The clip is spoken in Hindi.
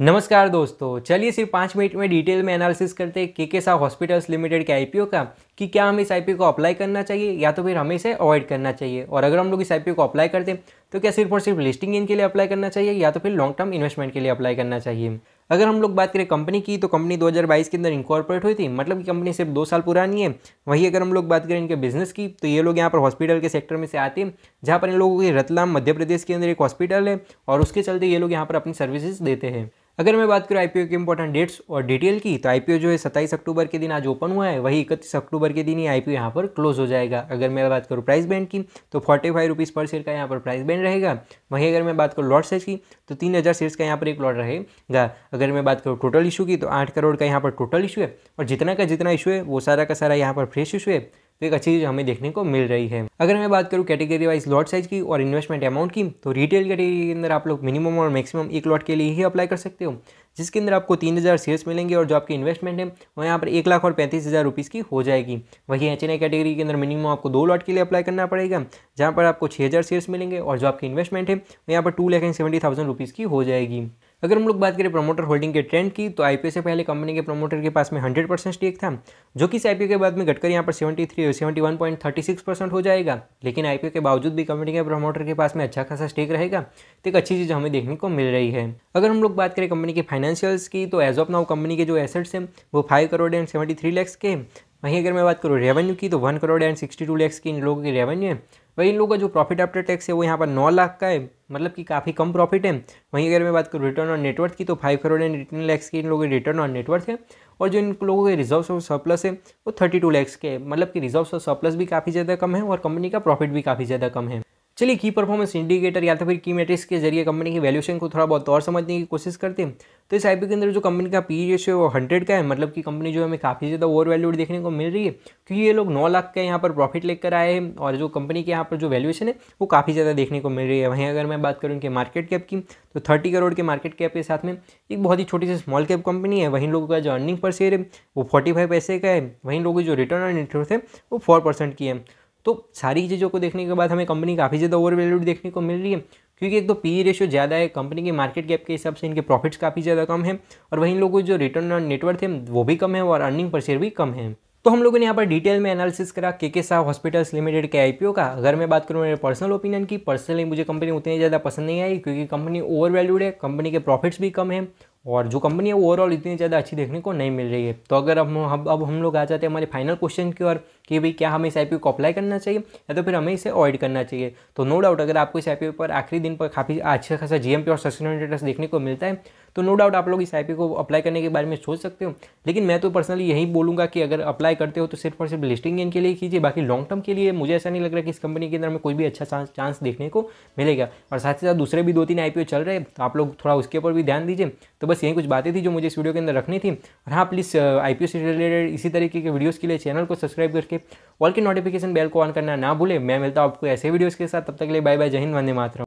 नमस्कार दोस्तों चलिए सिर्फ पाँच मिनट में डिटेल में एनालिसिस करते हैं K K Shah hospitals limited के आईपीओ का कि क्या हम इस आईपीओ को अप्लाई करना चाहिए या तो फिर हमें इसे अवॉइड करना चाहिए और अगर हम लोग इस आईपीओ को अप्लाई करते हैं तो क्या सिर्फ और सिर्फ लिस्टिंग इनके के लिए अप्लाई करना चाहिए या तो फिर लॉन्ग टर्म इन्वेस्टमेंट के लिए अप्लाई करना चाहिए अगर हम लोग बात करें कंपनी की तो कंपनी 2022 के अंदर इंकॉर्पोरेट हुई थी मतलब कि कंपनी सिर्फ दो साल पुरानी है वहीं अगर हम लोग बात करें इनके बिजनेस की तो ये लोग यहाँ पर हॉस्पिटल के सेक्टर में से आते हैं जहाँ पर इन लोगों की रतलाम मध्य प्रदेश के अंदर एक हॉस्पिटल है और उसके चलते ये लोग यहाँ पर अपनी सर्विसेज देते हैं अगर मैं बात करूँ आई के इंपॉर्टेंट डेट्स और डिटेल की तो आई जो है सत्ताईस अक्टूबर के दिन आज ओपन हुआ है वही इकतीस अक्टूबर के दिन ही आई पी यहाँ पर क्लोज हो जाएगा अगर मैं बात करूँ प्राइस बैंड की तो फोर्टी फाइव रुपीज़ पर शेयर का यहाँ पर प्राइस बैंड रहेगा वहीं अगर मैं बात करूँ लॉट साइज की तो तीन हज़ार शेयर्स का यहाँ पर एक लॉट रहेगा अगर मैं बात करूँ टोटल इशू की तो आठ करोड़ का यहाँ पर टोटल इशू है और जितना का जितना इशू है वो सारा का सारा यहाँ पर फ्रेश इशू है तो एक अच्छी चीज़ हमें देखने को मिल रही है अगर मैं बात करूँ कैटेगरी वाइज लॉट साइज की और इन्वेस्टमेंट अमाउंट की तो रिटेल कैटेगरी के अंदर आप लोग मिनिमम और मैक्सिमम एक लॉट के लिए ही अप्लाई कर सकते हो जिसके अंदर आपको तीन हज़ार शेयर्स मिलेंगे और जो आपकी इन्वेस्टमेंट है वो यहाँ पर एक लाख और पैंतीस हज़ार रुपीज़ की हो जाएगी वहीं एच कैटेगरी के अंदर मिनिमम आपको दो लॉट के लिए अप्लाई करना पड़ेगा जहाँ पर आपको छः हज़ार शेयर्स मिलेंगे और जो आपकी इन्वेस्टमेंट है वो यहाँ पर two lakh and seventy thousand rupees की हो जाएगी अगर हम लोग बात करें प्रमोटर होल्डिंग के ट्रेंड की तो आईपीओ से पहले कंपनी के प्रमोटर के पास में 100 परसेंट स्टेक था जो कि इस आईपीओ के बाद में घटकर यहाँ पर 73 और 71.36 परसेंट हो जाएगा लेकिन आईपीओ के बावजूद भी कंपनी के प्रमोटर के पास में अच्छा खासा स्टेक रहेगा तो एक अच्छी चीज़ हमें देखने को मिल रही है अगर हम लोग बात करें कंपनी के फाइनेंशियल्स की तो एज ऑफ नाउ कंपनी के जो एसेट्स हैं वो five crore and seventy three के वहीं अगर मैं बात करूँ रेवेन्यू की तो one crore and sixty two की इन लोगों की रेवेन्यू है वही इन लोगों का जो प्रॉफिट आफ्टर टैक्स है वो यहाँ पर नौ लाख का है मतलब कि काफ़ी कम प्रॉफिट है वहीं अगर मैं बात करूँ रिटर्न ऑन नेटवर्थ की तो five crore and return lakhs की इन लोगों के रिटर्न ऑन नेटवर्थ है और जो इन लोगों के रिजर्व और सरप्लस है वो थर्टी टू लैक्स के है मतलब कि रिजर्व और सरप्लस भी काफ़ी ज़्यादा कम है और कंपनी का प्रॉफिट भी काफ़ी ज़्यादा कम है चलिए की परफॉर्मेंस इंडिकेटर या तो फिर की मेट्रिक्स के जरिए कंपनी की वैल्यूशन को थोड़ा बहुत और समझने की कोशिश करते हैं तो इस आईपी के अंदर जो कंपनी का पी रेशियो वो हंड्रेड का है मतलब कि कंपनी जो हमें काफ़ी ज़्यादा ओवर वैल्यूड देखने को मिल रही है क्योंकि ये लोग नौ लाख का यहाँ पर प्रॉफिट लेकर आए हैं और जो कंपनी के यहाँ पर जो वैल्यूएशन है वो काफ़ी ज़्यादा देखने को मिल रही है वहीं अगर मैं बात करूँ इनके मार्केट कैप की तो थर्टी करोड़ के मार्केट कैप के साथ में एक बहुत ही छोटी सी स्मॉल कैप कंपनी है वहीं लोगों का जो अर्निंग पर शेयर है वो फोर्टी फाइव पैसे का है वहीं लोगों की जो रिटर्न ऑन इंटरेस्ट है वो फोर परसेंट की है तो सारी चीज़ों को देखने के बाद हमें कंपनी काफ़ी ज़्यादा ओवर वैल्यूड देखने को मिल रही है क्योंकि एक तो पी रेशियो e ज़्यादा है कंपनी के मार्केट कैप के हिसाब से इनके प्रॉफिट्स काफ़ी ज़्यादा कम है और वहीं लोगों जो रिटर्न ऑन नेटवर्थ है वो भी कम है और अर्निंग पर शेयर भी कम है तो हम लोगों ने यहाँ पर डिटेल में एनालिसिस करा के के साह हॉस्पिटल्स लिमिटेड के आईपीओ का अगर मैं बात करूँ मेरे पर्सनल ओपिनियन की पर्सनली मुझे कंपनी उतनी ज़्यादा पसंद नहीं आई क्योंकि कंपनी ओवर वैल्यूड है कंपनी के प्रॉफिट्स भी कम है और जो कंपनी है ओवरऑल इतनी ज़्यादा अच्छी देखने को नहीं मिल रही है तो अगर हम अब अब हम लोग आ जाते हैं हमारे फाइनल क्वेश्चन की और कि भाई क्या हमें इस आई को अप्लाई करना चाहिए या तो फिर हमें इसे अवॉइड करना चाहिए तो नो डाउट अगर आपको इस आई पर आखिरी दिन पर काफ़ी अच्छा खासा जी और सस्टेनेबल रिटर्न देखने को मिलता है तो नो डाउट आप लोग इस आई को अप्लाई करने के बारे में सोच सकते हो लेकिन मैं तो पर्सनली यही बोलूँगा कि अगर अप्लाई करते हो तो सिर्फ और सिर्फ लिस्टिंग गेन के लिए कीजिए बाकी लॉन्ग टर्म के लिए मुझे ऐसा नहीं लग रहा कि इस कंपनी के अंदर में कोई भी अच्छा चांस देखने को मिलेगा और साथ ही साथ दूसरे भी दो तीन आई चल रहे हैं तो आप लोग थोड़ा उसके ऊपर भी ध्यान दीजिए तो बस यही कुछ बातें थी जो मुझे इस वीडियो के अंदर रखनी थी और हाँ प्लीज़ आई से रिलेटेड इसी तरीके के वीडियोज़ के लिए चैनल को सब्सक्राइब करके करके ऑल की नोटिफिकेशन बेल को ऑन करना ना भूले मैं मिलता हूँ आपको ऐसे वीडियोज़ के साथ तब तक के लिए बाय बाय जय हिंद वंदे मातरम